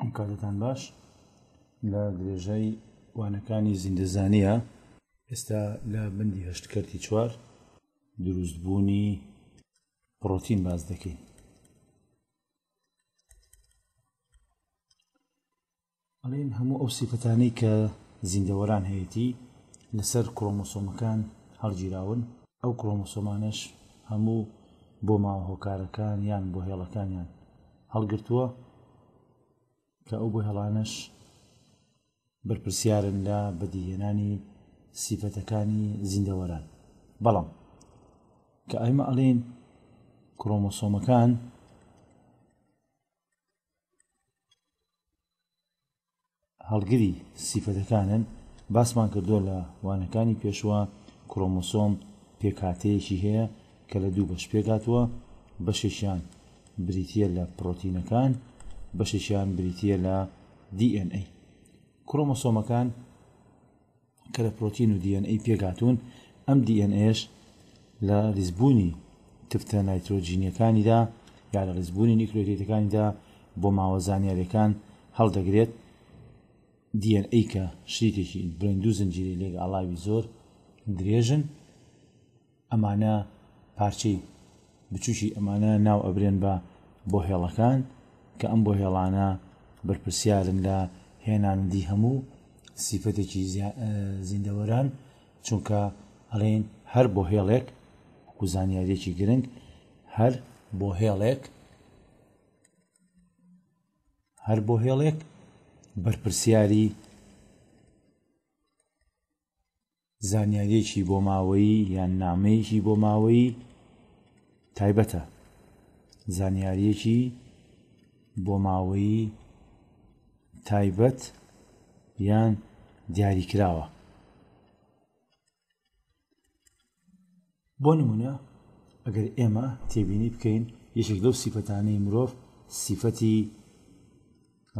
ئەم کاتتان باش لە درێژەی وانەکانی زیندەزانیە ئێستا لە بندی هەشتکردی چوار دروستبوونی پرۆتین باز دەکەین ئەڵێن هەموو ئەو سیفەتانەی کە زیندەوەران هەیەی لەسەر کۆمۆسۆمەکان هەڵگیراون ئەو کۆمۆسۆمانش هەموو بۆ ماوە هۆکارەکان یان بۆ هێڵەکانیان هەڵگرتووە کە ئەو بۆ هەڵانش بەرپرسیارن لە بەدیهێنانی سیفەتەکانی زیندەوەران بەڵام کە ئەیمە ئەڵین کرۆمۆسۆمەکان هەڵگری سیفەتەکانن باسمان کردو لە وانەکانی پێشوە کرۆمۆسۆم پێکاتەیەکی هەیە کە لە دوو بەش پێگاتوە بەشێکیان بریتە لە پرۆتینەکان بەشێکیان بریتە لە DNA کرۆمەسۆمەکان کە لە پرۆتین و DNA پێگاتون ئەم DNAش لە ریزبوونی تفتە نایتۆجینیەکانیدا یا لە ریزبوونی نیکرۆتێتەکانیدا بۆ ماوە زانیاریەکان هەڵدەگرێت DNA کە شیتێکی برندوو زنجیری لێک ئاڵاوی زۆر درێژن ئەمانە پارچەی بچوشی ئەمانە ناو ئەبرێن بە بۆ هێڵەکان کە ئەم بۆ هێڵانە بەرپرسیارن لە هێناندی هەموو سیفەتێکی زیندەوەران چونکە هەڵێن هەر بۆ هێڵێک و زانیارێکی گرنگ هەر بۆ هێڵێک هەر بۆ هێڵێک بەرپرسیاری زانیارێکی بۆ ماوەی یان نامەیەکی بۆ ماوەی تایبەتە زانیاریەکی بۆ ماوەی تایبەت یان دیاریکراوە بۆ نمونە ئەگەر ئێمە تێبینی بکەین یەشێک لەو سیفەتانەی مرۆڤ سیفەتی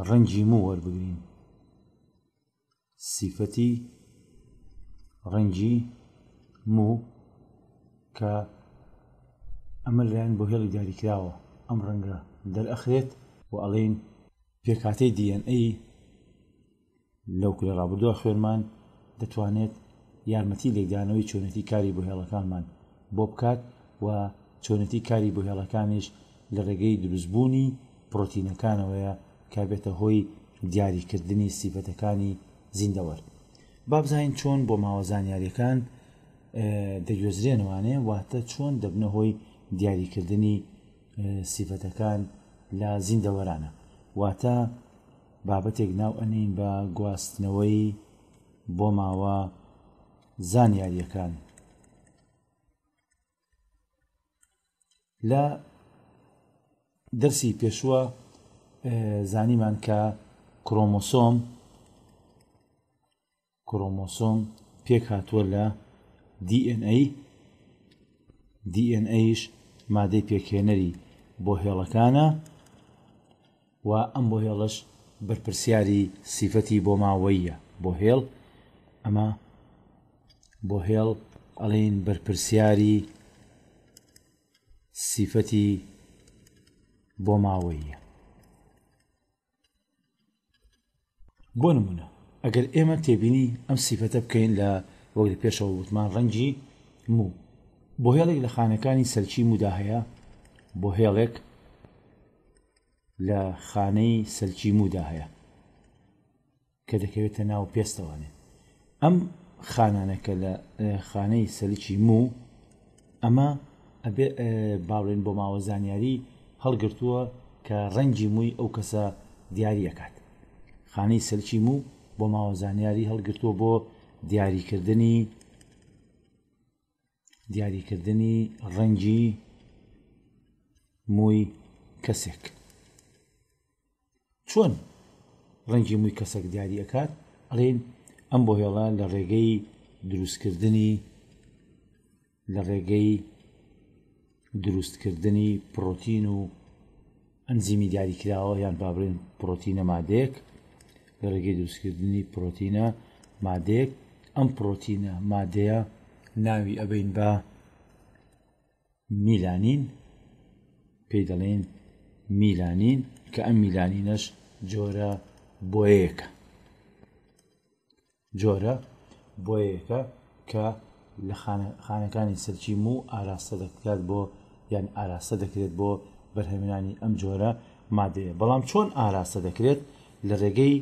ڕەنجی مو وەربگرین سیفەتی ڕەنجی مو کە ئەمە لەلایەن بۆ هێڵی دیاریکراوە ئەم ڕەنگە دەرئەخرێت و ئەڵین پێکاتەی DNA لەو کولە ڕابردووە خوێنمان دەتوانێت یارمەتی لێدانەوەی چۆنەتی کاری بۆهێڵەکانمان بۆ بکات و چۆنەتی کاری بۆهێڵەکانیش لە ڕێگەی دروستبوونی پرۆتینەکانەوەیە کابێتە هۆی دیاریکردنی سیفەتەکانی زیندەوەر بابزین چۆن بۆ ماوەزانیاریەکان دەگوێزرێنوانێ واتە چۆن دەبنە هۆی دیاریکردنی سیفەتەکان لە زیندەوەرانە واتە بابەتێک ناو ئەنین بە گواستنەوەی بۆ ماوە زانیاریەکان لە دەرسی پێشوە زانیمان کە کرۆمۆسۆم کرۆمۆسۆم پێک هاتووە لە DNA DNAش مادەی پێکهێنەری بۆ هێڵەکانە و ئەم بۆ هێڵش بەرپرسیاری سیفەتی بۆ ماوەیە بۆ هێڵ ئەمە بۆ هێڵ ئەڵین بەرپرسیاری سیفەتی بۆ ماوەیە بۆ نمونە ئەگەر ئێمە تێبینی ئەم سیفەتە بکەین لە وەک پێشەوە وتمان ڕەنجی موو بۆ هێڵێک لە خانەکانی سەرچی مودا هەیە بۆ هێڵێک لە خانەی سەرچیمودا هەیە کە دەکەوێتە ناو پێستەوانێ ئەم خانانەکە لە خانەی سەرچی مو ئەمە ئەبێ باڵێن بۆ ماوە زانیاری هەڵگرتووە کە ڕەنجی مووی ئەو کەسە دیاریەکات خانەی سەرچی مو بۆ ماوە زانیاری هەڵگرتووە بۆ دیاریکردنی دیاریکردنی ڕەنجی مووی کەسێک چۆن ڕەنگی مووی کەسەک دیاری ئەکات ئەڵێن ئەم بۆ هێڵە لە ڕێگەی دروستکردنی لە ڕێگەی دروستکردنی پرۆتین و ئەنزیمی دیاریکراوە یان بابرین پرۆتینە مادێک لە ڕێگەی دروستکردنی پرۆتینە مادێک ئەم پرۆتینە مادەیە ناوی ئەبین بە میلانین پێی دەڵێن میلانین کە ئەم میلانینەش جۆرە بۆیەکە جۆرە بۆیەکە کە لە خانەکانی سەرچیم و ئاراستە دەکات بۆ یان ئاراستە دەکرێت بۆ بەرهەمێنانی ئەم جۆرە مادەیە بەڵام چۆن ئاراستە دەکرێت لە ڕێگەی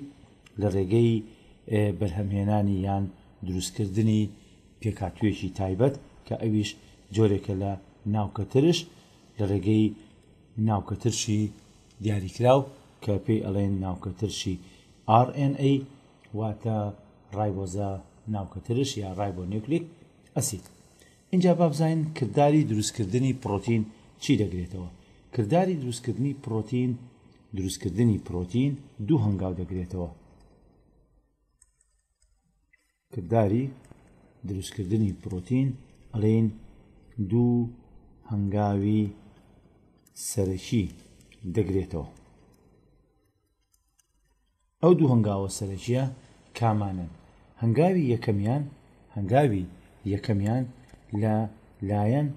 لە ڕێگەی بەرهەمهێنانی یان دروستکردنی پێکاتوێکی تایبەت کە ئەویش جۆرێکە لە ناوکەترش لە ڕێگەی ناوکەترشی دیاریکرااو کە پێی ئەڵێن ناوکەترشی RNA واتە ڕایبۆزە ناوکەترش یا ڕایبۆ نیوکلیک ئەسید اینجا بابزین کردداری دروستکردنی پرۆتین چی دەگرێتەوە کردداری دروستکردنی پرۆتین دروستکردنی پرۆتین دوو هەنگاو دەگرێتەوە کردداری دروستکردنی پرۆتین ئەڵێن دوو هەنگاوی سەرەکی دەگرێتەوە ئەو دوو هەنگاوە سەرەکیە کامانن هەنگاوی یەکەمیان هەنگاوی یەکەمیان لە لایەن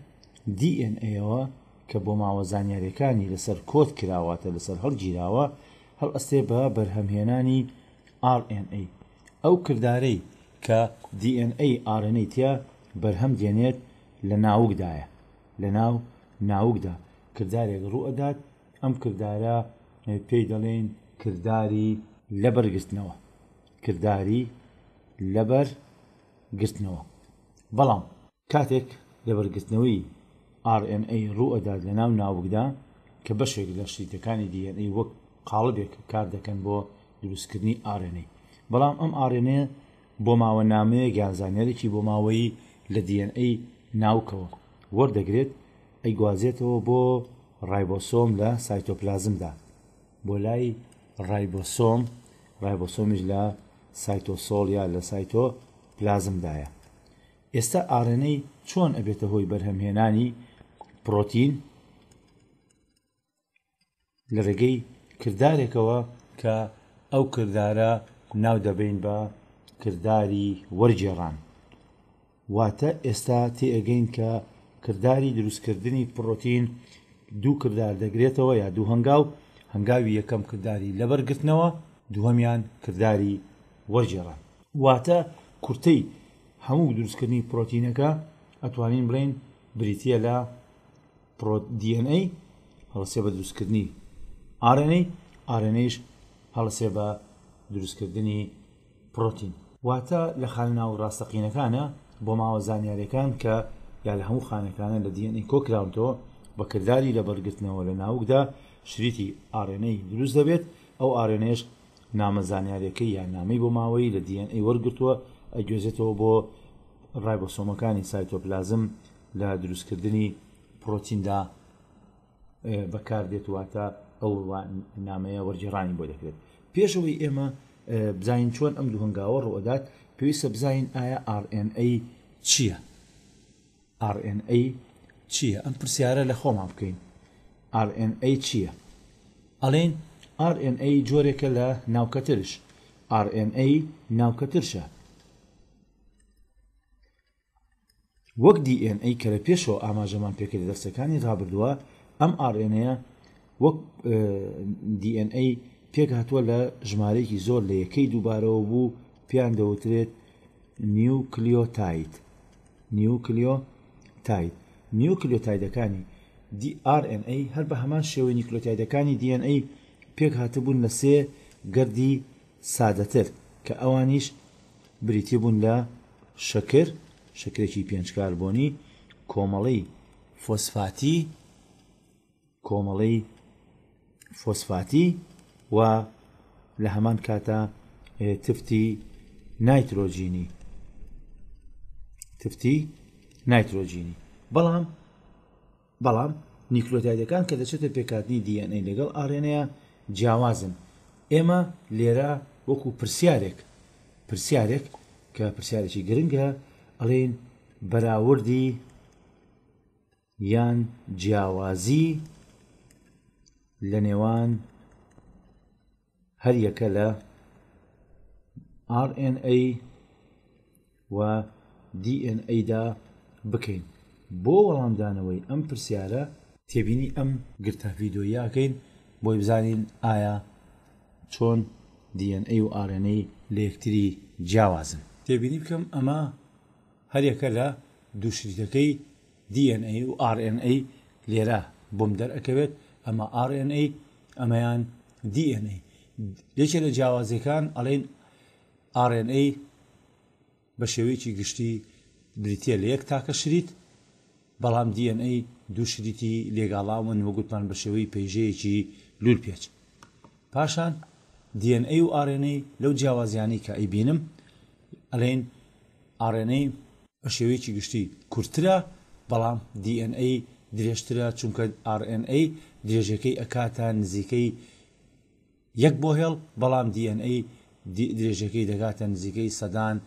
دیئەوە کە بۆ ماوە زانیاریەکانی لەسەر کۆت کراواتە لەسەر هەڵگیراوە هەڵ ئەستێ بە بەرهەمهێنانی RNA ئەو کردارەی کە DNA RNAتیە بەرهەم دێنێت لە ناوکدایە لە ناو ناوکدا کردارێک ڕوئدات ئەم کردارە پێی دەڵێن کردداری لە بەرگستنەوە کردداری لەبەر گرتنەوە بەڵام کاتێک لە بەرگستنەوەی RNA ڕوئەدا لە ناو ناوکدا کە بەشێک لە شیتەکانی DNA وەک قالبێک کار دەکەن بۆ دروستکردنی RNA بەڵام ئەم RNA بۆ ماوە نامەیە گیانزانێرێکی بۆ ماوەی لە DNA ناوکەوە وەردەگرێت ئەیگوازێتەوە بۆ ڕایبۆسۆم لە سایتۆپلازمدا بۆ لای ڕایبۆسۆم ڕایبۆسۆمیش لە سایتۆسۆڵ یا لە سایتۆ پلازمدایە ئێستا ئارێنەی چۆن ئەبێتە هۆی بەرهەمهێنانی پرۆتین لە ڕێگەی کردارێکەوە کە ئەو کردارە ناو دەبین بە کردداری وەرجێڕان واتە ئێستا تێ ئەگەین کە کردداری دروستکردنی پرۆتین دوو کرددار دەگرێتەوە یا دوو هەنگاو هەنگاوی یەکەم کردداری لەبەرگرتنەوە دووەمیان کردداری وەرجێڕە واتە کورتەی هەموو دروستکردنی پرۆتینەکە ئەتوانین بڵین بریتە لە پرۆDNA هەڵسێ بە دروستکردنی ئارێنەی ئارێنەیش هەڵسێ بە دروستکردنی پرۆتین واتە لە خانناو ڕاستەقینەکانە بۆ ماوە زانیاریەکان کە یا لە هەموو خانەکانە لە دیNA کۆکراونەوە بەکردداری لە بەرگرتنەوە لە ناوکدا شریتی ئارێنەی دروست دەبێت ئەو ئارێنێش نامە زانیاریەکەی یان نامی بۆ ماوەی لە دیN وەرگتووە ئەگوێزێتەوە بۆ ڕایبۆسۆمەکانی سایتۆپلازم لە دروستکردنی پرۆتیندا بەکار دێت واتە ئەو نامەیە وەرجێڕانی بۆ دەکرێت پێشەوەی ئێمە بزین چۆن ئەم دوو هەنگاوە ڕۆدات پێویستە بزین ئایا RNA چییە؟ RNA چییە؟ ئەم پرسیارە لە خۆمان بکەین RNA چییە؟ ئەڵێن RNA جۆرێکە لە ناوکەترش RNA ناوکەترشە وەک DNA کە لە پێشەوە ئاماژەمان پێکرد دەستەکانی دابردووە ئەم RNەیە وەک DNA پێک هاتووە لە ژمارەیەکی زۆر لە یەکەی دووبارەوە بوو پیان دەوترێت نیوکلیۆتایت نیوکلیۆ تایت نیوکلیۆتایدەکانی دیRNA هەر بە هەمان شێوەی نیکلۆتایدەکانی DNA پێک هاتبوون لە سێ گردی سادەتر کە ئەوانیش بریتی بوون لە شەکر شکرێکی پێنج کاربوونی کۆمەڵی فۆسفاتی کۆمەڵی فۆسفاتی و لە هەمان کاتە تفتی نایترۆجینی تفتی نایترۆجینی بەڵام بەڵام نیکلۆتایدەکان کە دەچێتە پێکاتنی دیNA لەگەڵ ئارێنەیە جیاوازن ئێمە لێرە وەکو پرسیارێک پرسیارێک کە پرسیارێکی گرنگە ئەڵێن بەراوردی یان جیاوازی لە نێوان هەر یەکە لە RNA و DNAدا بکەین بۆ وەڵامدانەوەی ئەم پرسیارە تێبینی ئەم گرتە ڤیددیۆیاکەین بۆی بزانین ئایا چۆن DNA و ئارێنەی لەکتری جیاوازن تێبینی بکەم ئەمە هەرێکە لە دووشریتەکەی DNA و RNA لێرە بۆم دەرەکەوێت ئەمە RNA ئەمەیان DNA یەکێ لە جیاوازەکان ئەڵێن RNA بە شێوەیەکی گشتی بریتە لە یەک تاکە شریت بەڵام DNA دوو شریتی لێگاڵاون وەگوتمان بە شێوەی پەیژەیەکی لول پێچ پاشان DNA و ئارێنەی لەو جیاوازیانی کە ئەیبینم ئەلێن ئارێنەی بە شێوەیەکی گشتی کورترە بەڵام DNA درێژترە چونکە RNA درێژەکەی ئەکاتە نزیکەی یەک بۆ هێڵ بەڵام DNA درێژەکەی دەگاتە نزیکەی سەدان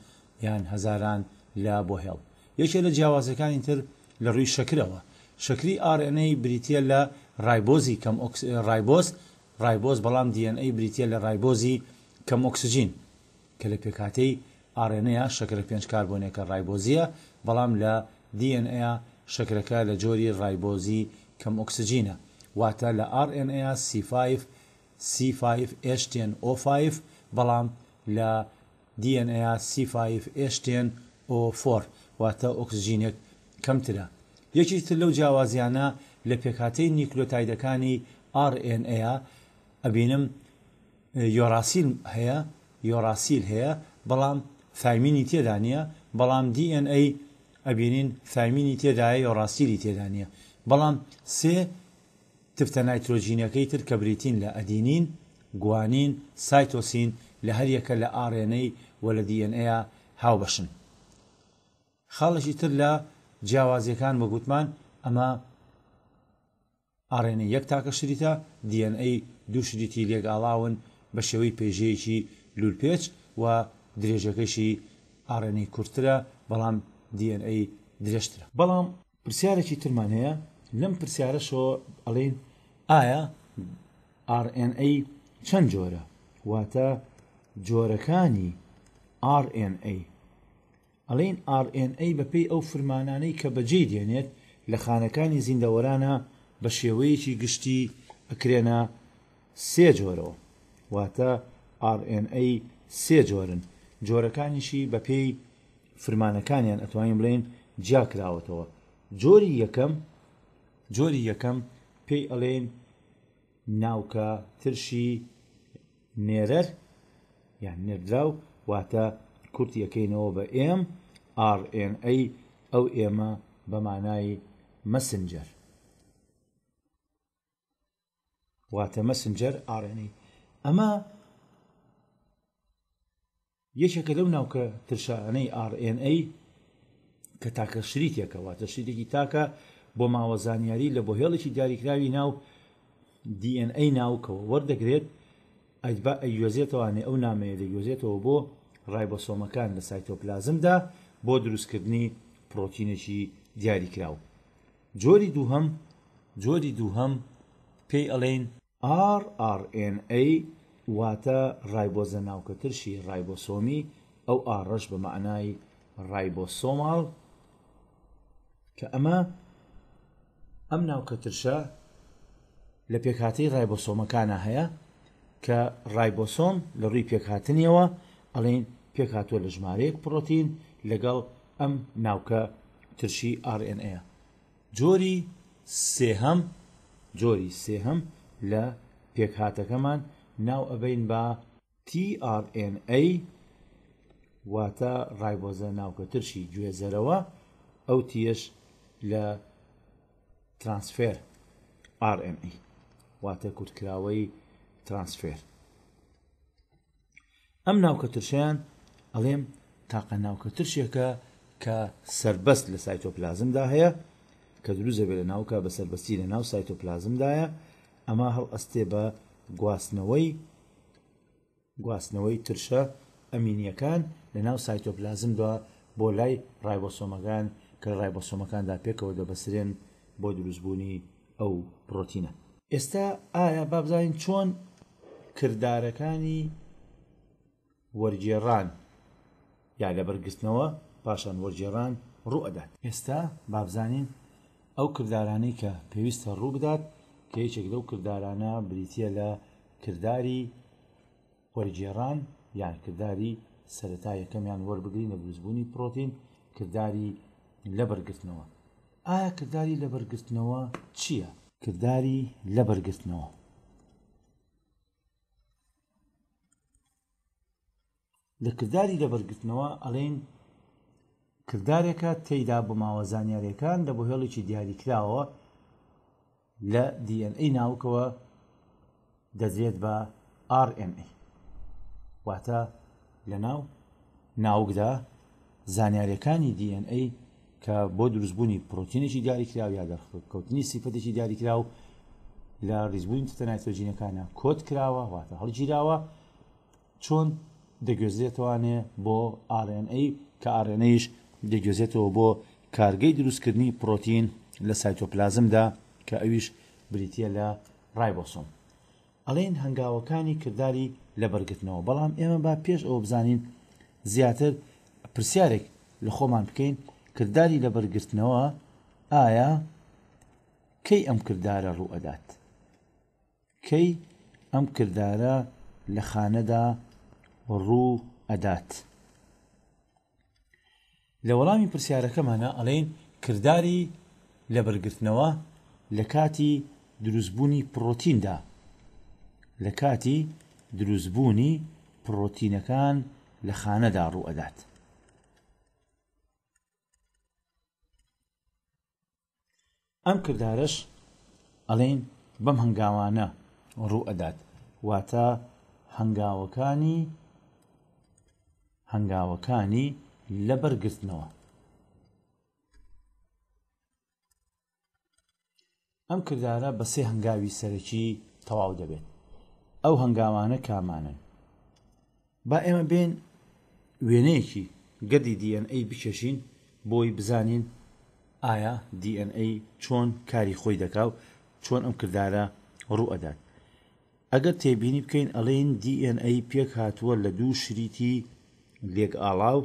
یان هەزاران لە بۆ هێڵ یەکێ لە جیاوازەکانی تر لە ڕووی شەکرەوە شکری ئارNەی بریتە لە ڕایبۆزی کەم ڕایبۆز ڕایبۆز بەڵام دیNA بریتە لە ڕایبۆزی کەم ئۆکسسیجین کە لە پێکاتەی ئارNەیە شکرە پێنج کاربوونێکە ڕایبۆزیە بەڵام لە دیNA شکرەکە لە جۆری ڕایبۆزی کەم ئۆکسسیجینە واتە لە RNA C5 C5 H10 O5 بەڵام لە DNA C5 H10 O4 واتە ئۆکسسیجینێک کەمترە یەکیتر لەو جیاوازیانە لە پێکاتەی نیکلۆتایدەکانی RNA ئەبینم یۆراسیل هەیە یۆراسیل هەیە بەڵام فامینی تێدا نیە بەڵام DNA ئەبینین فامینی تێدایە یۆڕاستیری تێدا نیە بەڵام سێ تفتە نایترۆژینەکەی تر کە بریتین لە ئەدینین گوانین سایتۆسین لە هەریەکە لە ئاڕێنەی وە لە DNA هاوبەشن خاڵەشی تر لە جیاوازیەکان وەگوتمان ئەمە ئاڕێنە یەک تاکە شریتە DNA دوو شریتی لێگاڵاون بە شێوەی پێژەیەکی لولپێچ و درێژەکەشی ئاڕێنەی کورترە بەڵام DNA درێژترە بەڵام پرسیارێکی ترمان هەیە لەم پرسیارەشەوە ئەڵێن ئایا RNA چەند جۆرە واتە جۆرەکانی RNA ئەڵێن RNA بەپێی ئەو فرمانانەی کە بەجێ دێنێت لە خانەکانی زیندەوەرانە بە شێوەیەکی گشتی ئەکرێنە سێ جۆرەوە واتە RNA سێ جۆرن جۆرەکانیشی بەپێی فرمانەکانیان ئەتوانین بڵێن جیاکراوەتەوە جۆری یەکەم جۆری یەکەم پێی ئەڵێن ناوکە ترشی نێرەر یان نێردراو واتە کورتیەکەینەوە بە ئێم RNA ئەو ئێمە بە مانایی مەسنجەر واتە مەسنجەر RNA ئەمە یەکێکە لەو ناوکە ترشانەی RNA کە تاکە شریتێکە واتە شیرێکی تاکە بۆ ماوەزانیاری لە بۆ هێڵێکی دیاریکراوی ناو DNA ناوکەوە وەردەگرێت ئەیبا ئەیگوێزێتەوانێ ئەو نامەیە دەگوێزێتەوە بۆ ڕایبۆسۆمەکان لە سایتۆپلازمدا بۆ دروستکردنی پرۆتینێکی دیاریکراوە جۆری دووهم جۆری دووهم پێی ئەڵێن RRNA واتە ڕایبۆزە ناوکەترشی ڕایبۆسۆمی ئەو ئاڕەش بە معنای ڕایبۆسۆماڵ کە ئەمە ئەم ناوکەترشە لە پێکهاتی ڕایبۆسۆمەکانە هەیە کە ڕایبۆسۆم لە ڕووی پێکهاتنیەوە ئەڵین پێک هاتووە لە ژمارەیەک پرۆتین لەگەڵ ئەم ناوکە ترشی RNA جۆری سێهەم جۆری سێهەم لە پێکهاتەکەمان ناو ئەبین بە TRNA واتە ڕایبۆزە ناوکە ترشی گوێزەرەوە ئەو تیەش لە ترانسفێر RNA واتە کورتکراوەی ترانسفێر ئەم ناوکە ترشیان ئەڵێم تاقە ناوکە ترشێکە کە سربەست لە سایتۆپلازمدا هەیە کە دروزە بێت لە ناوکە بە سربەستی لە ناو سایتۆپلازمدایە ئەمە هەڵ ئەستێ بە گواستنەوەی گواستنەوەی ترشە ئەمینیەکان لە ناو سایتۆپلازمدا بۆ لای ڕایبۆسۆمەکان کە ڕایبۆسۆمەکاندا پێکەوە دەبەسرێن بۆ دروستبوونی ئەو پرۆتینە ئێستا ئایا بابزانین چۆن کردارەکانی وەرگێڕان یا لە بەرگستنەوە پاشان وەرگێڕان ڕوئدات ئێستا بابزانین ئەو کردارانەی کە پێویستە ڕوو بدات کە هیچێک لەو کردارانە بریتە لە کردداری وەرگێڕان یان کردداری سەرەتا یەکەمیان وەربگرینە دروستبوونی پرۆتین کردداری لە بەرگستنەوە ئایا کردداری لە بەرگستنەوە چییە؟ کردداری لە بەرگستنەوە لە کردداری لەبەرگرتنەوە ئەڵێن کردارێکە تێیدا بە ماوە زانیاریەکان لە بۆ هێڵێکی دیاریکراوە لە DNA ناوکەوە دەدرێت بە RMA واتە لە ناو ناوکدا زانیاریەکانی DNA کە بۆ دروستبوونی پرۆتینێکی دیاریکرااو یا دەرخکەوتنی سیفەتێکی دیاریکرااو لە ریزبوونی تەنایتۆجینەکانە کۆت کراوە واتە هەڵگیراوە چۆن دەگوێزێتوانێ بۆ ئارNA کە ئارNAش دەگوێزێتەوە بۆ کارگەی دروستکردنی پرۆتین لە سایتۆپلازمدا کە ئەویش بریتە لە ڕایبۆسۆم ئەڵێن هەنگاوەکانی کردداری لە بەرگتنەوە بەڵام ئێمە با پێش ئەوە بزانین زیاتر پرسیارێک لە خۆمان بکەین کردداری لە بەرگرتنەوە ئایا کەی ئەم کرددارە ڕوو ئەدات کەی ئەم کرددارە لە خانەدا ڕوو ئەدات لە وەڵامی پرسیارەکەمانە ئەڵێن کردداری لە بەرگرتنەوە لە کاتی دروستبوونی پرۆتیندا لە کاتی دروستبوونی پرۆتینەکان لە خانەدا ڕوو ئەدات ئەم کردارش ئەڵێن بەم هەنگاوانە ڕوو ئەدات واتە هەنگاوەکانی هەنگاوەکانی لەبەرگرتنەوە ئەم کردارە بە سێ هەنگاوی سەرەکی تەواو دەبێت ئەو هەنگاوانە کامانن با ئێمە بێن وێنەیەکی گەدی DNA بکێشین بۆی بزانین ئایا DNA چۆن کاری خۆی دەکاو چۆن ئەم کردارە ڕوئەدات ئەگەر تێبینی بکەین ئەڵێن DNA پێک هاتووە لە دوو شریتی لێک ئاڵاو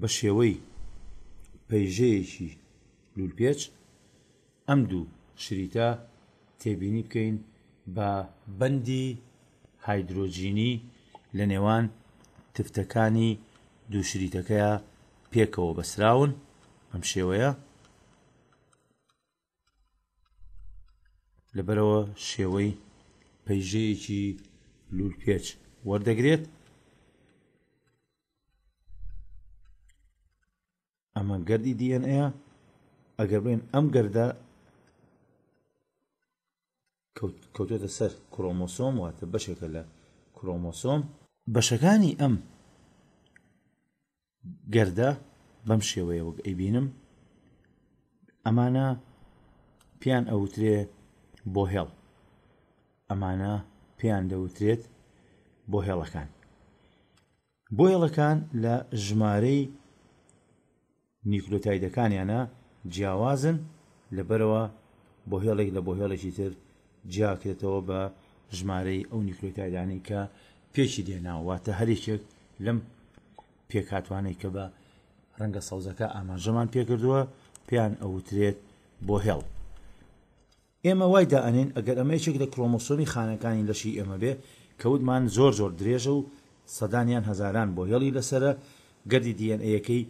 بە شێوەی پەیژەیەکی لولپێچ ئەم دوو شریتە تێبینی بکەین بە بەندی هایدرۆجینی لە نێوان تفتەکانی دوو شریتەکەیە پێکەوە بەسراون ئەم شێوەیە لەبەرەوە شێوەی پەیژەیەکی لول پێچ وەردەگرێت ئەمە گەردی دیNA ئەگەر بڵێن ئەم گەردە کەوتێتە سەر کرۆمۆسۆم واتە بەشێکە لە کرۆمۆسۆم بەشەکانی ئەم گەردە بەم شێوەیە وەک ئەیبینم ئەمانە پیان ئەوترێ بۆ هێڵ ئەمانە پێیان دەوترێت بۆ هێڵەکان بۆ هێڵەکان لە ژمارەی نیکلۆتایدەکانیانە جیاوازن لەبەرەوە بۆ هێڵێک لە بۆ هێڵێکی تر جیاکرێتەوە بە ژمارەی ئەو نیکلۆتایدانی کە پێشی دێناواتە هەرێکێک لەم پێکاتوانەی کە بە ڕەنگە سەوزەکە ئاماژەمان پێکردووە پێیان ئەوترێت بۆ هێڵ ئێمە وای دائنین ئەگەر ئەمەیەچێک لە کرۆمۆسۆمی خانەکانی لەشی ئێمە بێ کەوتمان زۆر زۆر درێژە و سەدانیان هەزاران بۆ هێڵی لەسرە گەردی دیNەکەی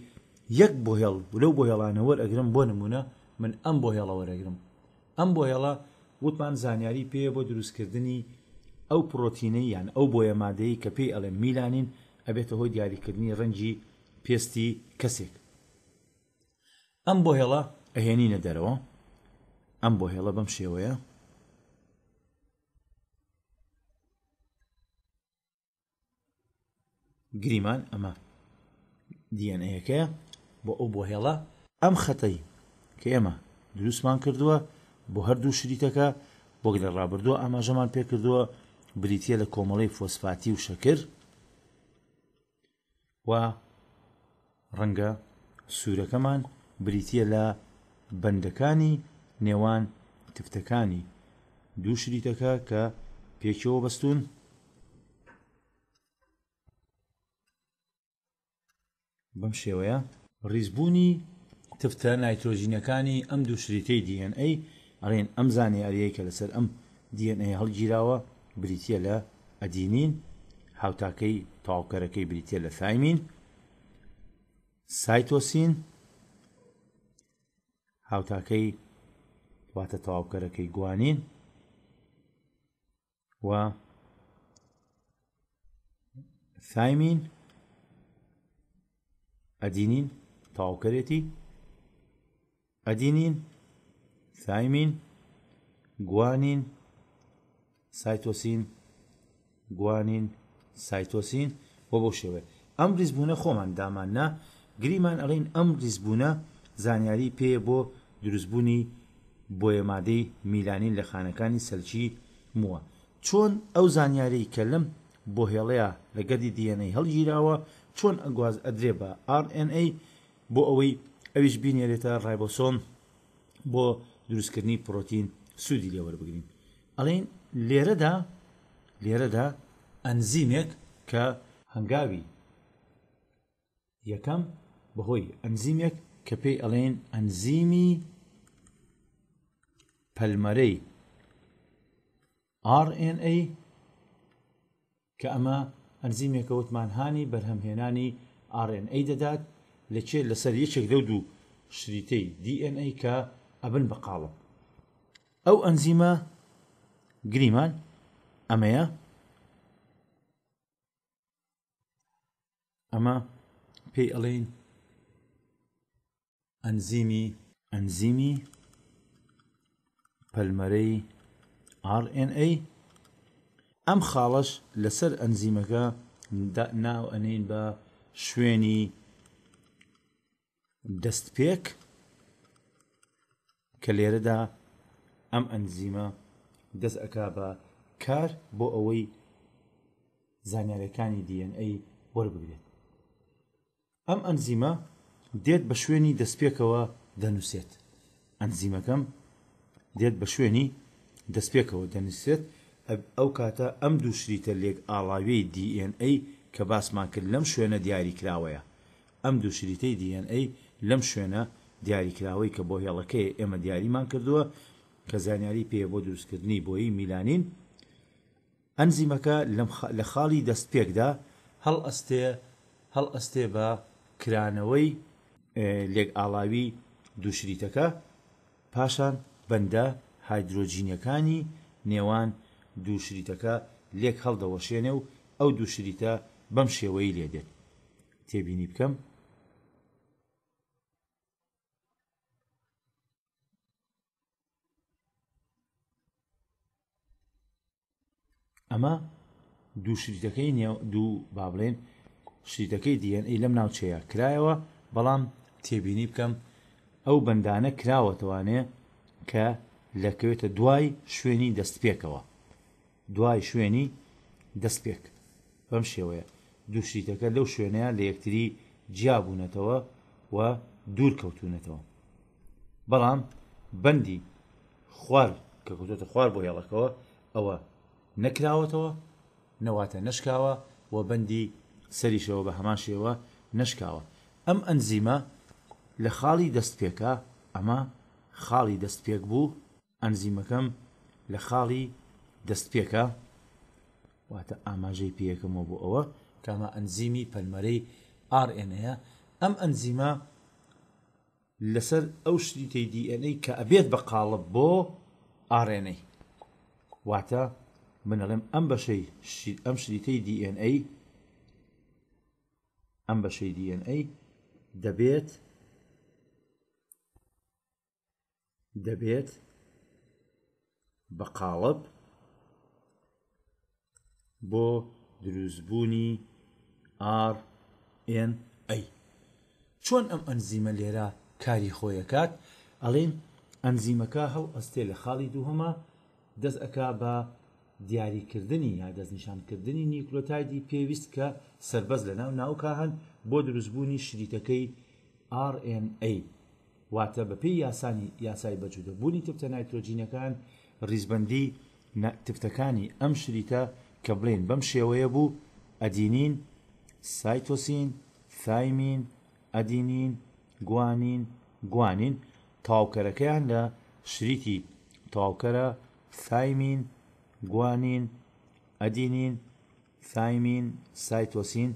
یەک بۆ هێڵ لەو بۆ هێڵانەوە ئەگرم بۆ نمونە من ئەم بۆ هێڵەوەرەگرم ئەم بۆ هێڵە وتمان زانیاری پێە بۆ دروستکردنی ئەو پرۆتینەی یان ئەو بۆیە مادەی کە پێی ئەڵێ میلانین ئەبێتە هۆی دیاریکردنی ڕەنجی پێستی کەسێک ئەم بۆ هێڵە ئەهێنینە دەرەوە ئەم بۆ هێڵە بەم شێوەیە گریمان ئەمە دیەنەیەەکە بۆ ئەو بۆ هێڵە ئەم خەتەی کە ئێمە دروستمان کردووە بۆ هەردوو شریتەکە بۆ لە ڕابردووە ئاماژەمان پێکردووە بریتە لە کۆمەڵی فۆسفاتی و شەکر و ڕەنگە سوورەکەمان بریتە لە بەندەکانی نێوان تفتەکانی دوو شریتەکە کە پێکەوە بەستون بەم شێوەیە ڕیزبوونی تفتە نایتۆژینەکانی ئەم دوو شریتەی DNA ئەڕێن ئەم زانێ ئەریەی کە لەسەر ئەم DNA هەڵگیراوە بریتە لە ئەدینین هاوتاکەی تاوکەرەکەی بریتە لە ثایمین سایتۆسین هاوتاکەی واتە تەواوکەرەکەی گوانین و ثایمین ئەدینین تاوکرێتی ئەدینین ثایمین گوانین سایتۆسین گوانین سایتۆسین بۆ بۆ شێوێ ئەم ریزبوونە خۆمان دامان نا گریمان ئەڵین ئەم ریزبوونە زانیاری پێ بۆ دروستبوونی بۆیە مادەی میلانین لە خانەکانی سەرچی مووە چۆن ئەو زانیاری کە لەم بۆ هێڵەیە لە گەدی دیێنەی هەڵگیراوە چۆن ئەگواز ئەدرێ بە RNA بۆ ئەوەی ئەویش بینێرێتە ڕایبۆسۆم بۆ دروستکردنی پرۆتین سوودی لێوەربگرین ئەڵین لێرەدا لێرەدا ئەنزیمێک کە هەنگاوی یەکەم بەهۆی ئەنزیمێک کە پێی ئەڵێن ئەنزیمی پەلمەرەی RNA کە ئەمە ئەنزیمێکە وتمانهانی بەرهەمهێنانی RNA دەدات لەچێت لەسەر یەکێک دە دوو شریتەی DNA کە ئەبن بەقاڵە ئەو ئەنزیمە گریمان ئەمەیە ئەمە پێی ئەڵین ئەنزیمی ئەنزیمی پەلمەرەی RNA ئەم خاڵش لەسەر ئەنزیمەکە ناو ئەنین بە شوێنی دەستپێک کە لێرەدا ئەم ئەنزیمە دەست ئەک بە کار بۆ ئەوەی زانیارەکانی DNA وەربگرێت ئەم ئەنزیمە دێت بە شوێنی دەستپێکەوە دەنووسێت ئەنزیمەکەم دێت بە شوێنی دەستپێکەوە دەنووسێت ئەو کاتە ئەم دوو شریتە لێک ئاڵاوی DNA کە باسمان کرد لەم شوێنە دیاریکراوەیە ئەم دوو شریتەی DNA لەم شوێنە دیاریکراوەی کە بۆ هێڵەکەی ئێمە دیاریمان کردووە کە زانیاری پێ بۆ دروستکردنی بۆیی میلانین ئەنزیمەکە لە خاڵی دەستپێکدا هەڵ ئەستێ هەڵ ئەستێ بە کرانەوەی لێک ئاڵاوی دووشریتەکە پاشان بەندە هایدرۆجینیەکانی نێوان دووشریتەکە لێک هەڵدەوەشێنێ و ئەو دووشریتە بەم شێوەی لێدێت تێبینی بکەم ئەمە دوو شریتەکەی دوو با بڵێن شریتەکەی دیNA لەم ناوچەیە کرایەوە بەڵام تێبینی بکەم ئەو بەندانە کراوەتوانێ کە لەکوێتە دوای شوێنی دەستپێکەوە دوای شوێنی دەستپێک بەم شێوەیە دووشیتەکە لەو شوێنەیە لە یەکتری جیابوونەتەوە و دوور کەوتونەتەوە بەڵام بەندی خوار کە کەوتێتە خوار بۆ هێڵەکەەوە ئەوە نەکراوەتەوە نەواتە نشکاوە و بەندی سەریشەوە بە هەمان شێوە نشکاوە ئەم ئەنزیمە لە خاڵی دەستپێکە ئەمە خاڵی دەستپێک بوو ئەنزیمەکەم لە خاڵی دەستپێکە واتە ئاماژەی پێەکەمەوە بۆ ئەوە کامە ئەنزیمی پەلمەرەی ئارNەیە ئەم ئەنزیمە لەسەر ئەو شتیتەی دیNA کە ئەبێت بە قاڵب بۆ ئارNA واتە منەڵێم ئەم بەشەی ئەم شریتەی دیNA ئەم بەشەی دیNA دەبێت دەبێت بە قاڵب بۆ دروستبوونی RNA چۆن ئەم ئەنزیمە لێرە کاری خۆیەکات ئەڵێن ئەنزیمەکە هەڵ ئەستێ لە خاڵی دووهەمە دەست ئەک بە دیاریکردنی یا دەستنیشانکردنی نیکلۆتایدی پێویست کە سربەز لە ناو ناوکە هەن بۆ دروستبوونی شریتەکەی RNA واتە بەپی یاسانی یاسای بەجودەبوونی تفتە نایتۆجینەکان ریزبندی تفتەکانی ئەم شریتە کە بڵێن بەم شێوەیە بوو ئەدینین سایتۆسین ثایمین ئەدینین گوانین گوانین تاوکەرەکەیان لە شریتی تاوکەرە ثایمین گوانین ئەدینین ثایمین سایتۆسین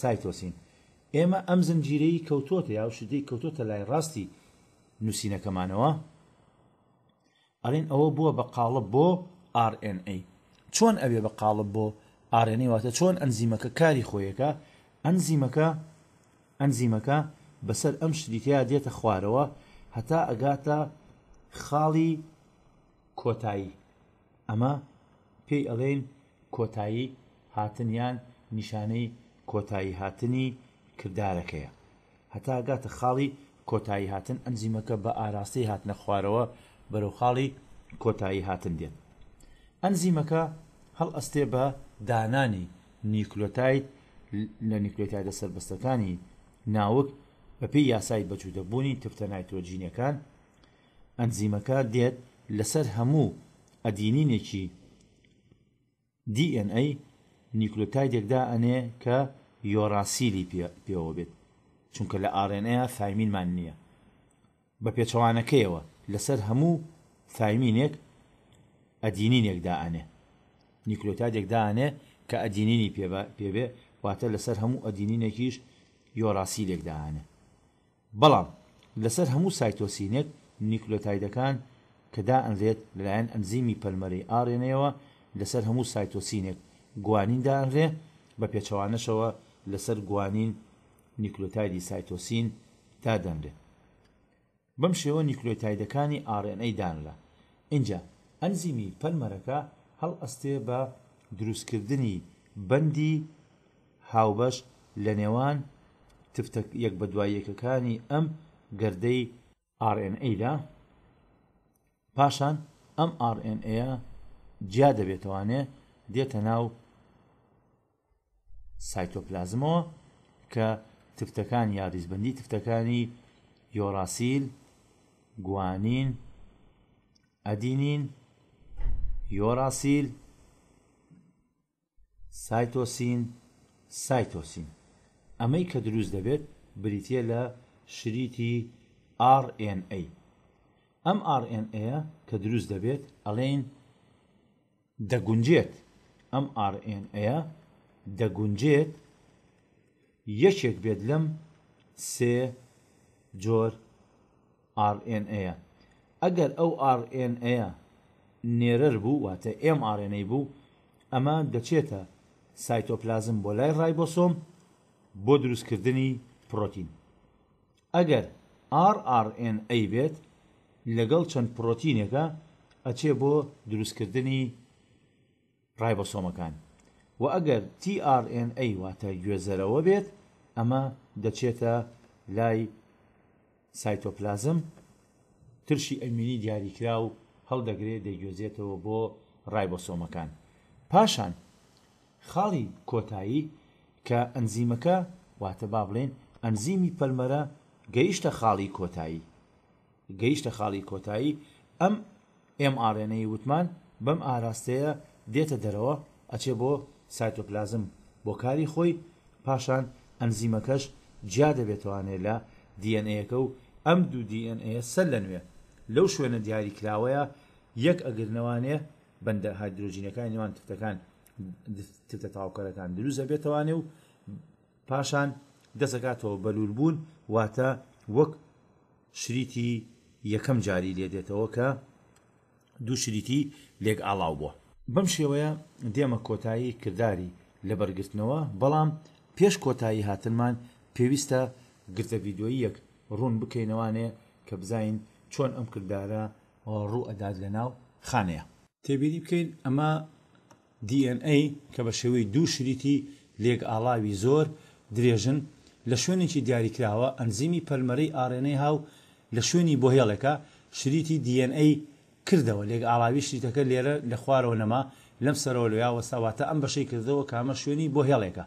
سایتۆسین ئێمە ئەم زنجیرەی کەوتۆتە یا شدەی کەوتۆتە لای ڕاستی نووسینەکەمانەوە ئەڵێن ئەوە بووە بە قاڵب بۆ RNA چۆن ئەوێ بە قاڵب بۆ RNA واتە چۆن ئەنزیمەکە کاری خۆیەکە ئەنزیمەکە ئەنزیمەکە بەسەر ئەم شریتیا دێتە خوارەوە هەتا ئەگاتە خاڵی کۆتایی ئەمە پێی ئەڵێن کۆتایی هاتنیان نیشانەی کۆتایی هاتنی کردارەکەیە هەتا گاتە خاڵی کۆتایی هاتن ئەنزیمەکە بە ئاراستی هاتنە خوارەوە بەرەو خاڵی کۆتایی هاتن دێن ئەنزیمەکە هەڵ ئەستێ بە دانانی نیکلۆتایت لە نیکلۆتایدە سربەستەکانی ناوک بەپی یاسای بەجوودەبوونی تفتە نایتۆجینەکان ئەنزیمەکە دێت لەسەر هەموو ئەدینینێکی DNA نیکلۆتایدێکدا ئەنێ کە یۆراسیلی پێوە بێت چونکە لە ئارێنەیە سایمینمان نییە بە پێچەوانەکەیەوە لەسەر هەموو سایمینێک ئەدینینێکداانێ نیکلۆتادێکداانێ کە ئەدینینی پێبێ واتە لەسەر هەموو ئەدینینێکیش یۆڕاستی لێکداانێ بەڵام لەسەر هەموو سایتۆسینێک نیکلۆتایدەکان کەدا ئەنرێت لەلایەن ئەنزیمی پەلمەری ئاڕێنەوە لەسەر هەموو سایتۆسینێک گوانیندانرێ بە پێچەوانەشەوە لەسەر گوانین نیکلۆتایدی سایتۆسین تا دەمرێت بەم شێوە نیکلۆتایدەکانی ئاRNA دانرا اینجا ئەنزیمی پەلمەرەکە هەڵ ئەستێ بە دروستکردنی بەندی هاوبەش لە نێوان تفتە یەک بە دواییەکەکانی ئەم گەردەی RNAدا پاشان ئەم RNA جیا دەبێتوانێ دێتە ناو سایتۆپلازمەوە کە تفتەکان یاریزبندی تفتەکانی یۆراسیل گوانین ئەدینین یۆراسیل سایتۆسین سایتۆسین ئەمەی کە دروست دەبێت بریتە لە شریتی RNA ئەم RNA کە دروست دەبێت ئەڵێن دەگونجێت ئەم RNA دەگونجێت یەکێک بێت لەم سێ جۆر RNA ئەگەر ئەو RNA نێرەر بوو واتە MRNA بوو ئەمە دەچێتە سایتۆپلازم بۆ لای ڕایبۆسۆم بۆ دروستکردنی پرۆتین ئەگەر RRNA بێت لەگەڵ چەند پرۆتینێکە ئەچێ بۆ دروستکردنی ڕایبۆسۆمەکان و ئەگەر TRNA واتە گوێزەرەوە بێت ئەمە دەچێتە لای سایتۆپلازم ترشی ئەمینی دیاریکرا و هەڵدەگرێت دەیگوێزێتەوە بۆ ڕایبۆسۆمەکان پاشان خاڵی کۆتایی کە ئەنزیمەکە واتە با بڵێن ئەنزیمی پەلمەرە گەیشتە خاڵی کۆتایی گەیشتە خاڵی کۆتایی ئەم ئMRNەی وتمان بەم ئاراستەیە دێتە دەرەوە ئەچێ بۆ سایتۆپلازم بۆ کاری خۆی پاشان ئەنزیمەکەش جیا دەبێتوانێت لە دیNAەکە و ئەم دوو دیNA سەر لە نوێ لەو شوێنە دیاری کراوەیە یەک ئەگرنەوانێ بەندە هایدروژینەکان نێوان تفتەکان تفتە تاوکەرەکان دروزە بێتوانێ و پاشان دەسەکاتەوە بەلول بوون واتە وەک شریتی یەکەم جاری لێ دێتەوە کە دوو شریتی لێک ئاڵاو بووە بەم شێوەیە دێمە کۆتایی کردداری لە بەرگرتنەوە بەڵام پێش کۆتایی هاتنمان پێویستە گرتە ڤیددیۆیەک ڕوون بکەینەوانێ کە بزین چۆن ئەم کردارە ڕوو ئەداد لە ناو خانەیە تێبیری بکەین ئەمە DNA کە بە شێوەی دوو شریتی لێک ئاڵاوی زۆر درێژن لە شوێنێکی دیاریکراوە ئەنزیمی پەلمەرەی ئارێنەی هاو لە شوێنی بۆ هێڵێکە شریتی DNA کردەوە لێک ئاڵاوی شریتەکە لێرە لە خوارەوە نەما لەم سەرەوە لەیاوە ساواتە ئەم بەشەی کردەوە کامە شوێنی بۆ هێڵێکە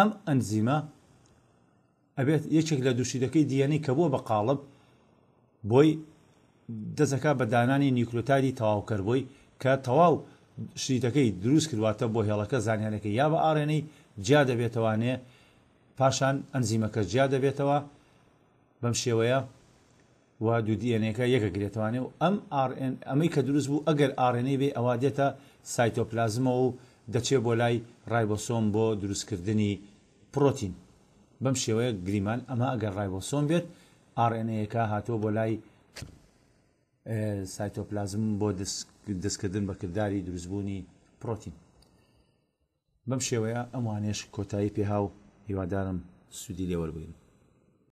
ئەم ئەنزیمە ئەبێت یەکێک لە دووشیدەکەی دیێنەی کە بووە بە قاڵب بۆی دەزەکە بە دانانی نیکلوتاری تەواوکردبووی کە تەواو شیتەکەی دروست کردواتە بۆ هێڵەکە زانیانەکەی یا بە ئاڕێنەی جیا دەبێتوانێ پاشان ئەنزیمەکە جیا دەبێتەوە بەم شێوەیە وا دوودیێنێکە یەکەگرێتوانێ و ئەم ئەمەی کە دروست بوو ئەگەر ئاڕێنەی بێ ئەوا دێتە سایتۆپلازمەوە و دەچێت بۆ لای ڕایبۆسۆم بۆ دروستکردنی پرۆتین بەم شێوەیە گریمان ئەمە ئەگەر ڕایبۆسۆم بێت ئاRNەکە هاتۆ بۆ لای سایتۆپلازم بۆ دەستکردن بەکردداری دروستبوونی پرۆتین بەم شێوەیە ئەموانێش کۆتایی پێها و هیوادارم سوودی لێوەربین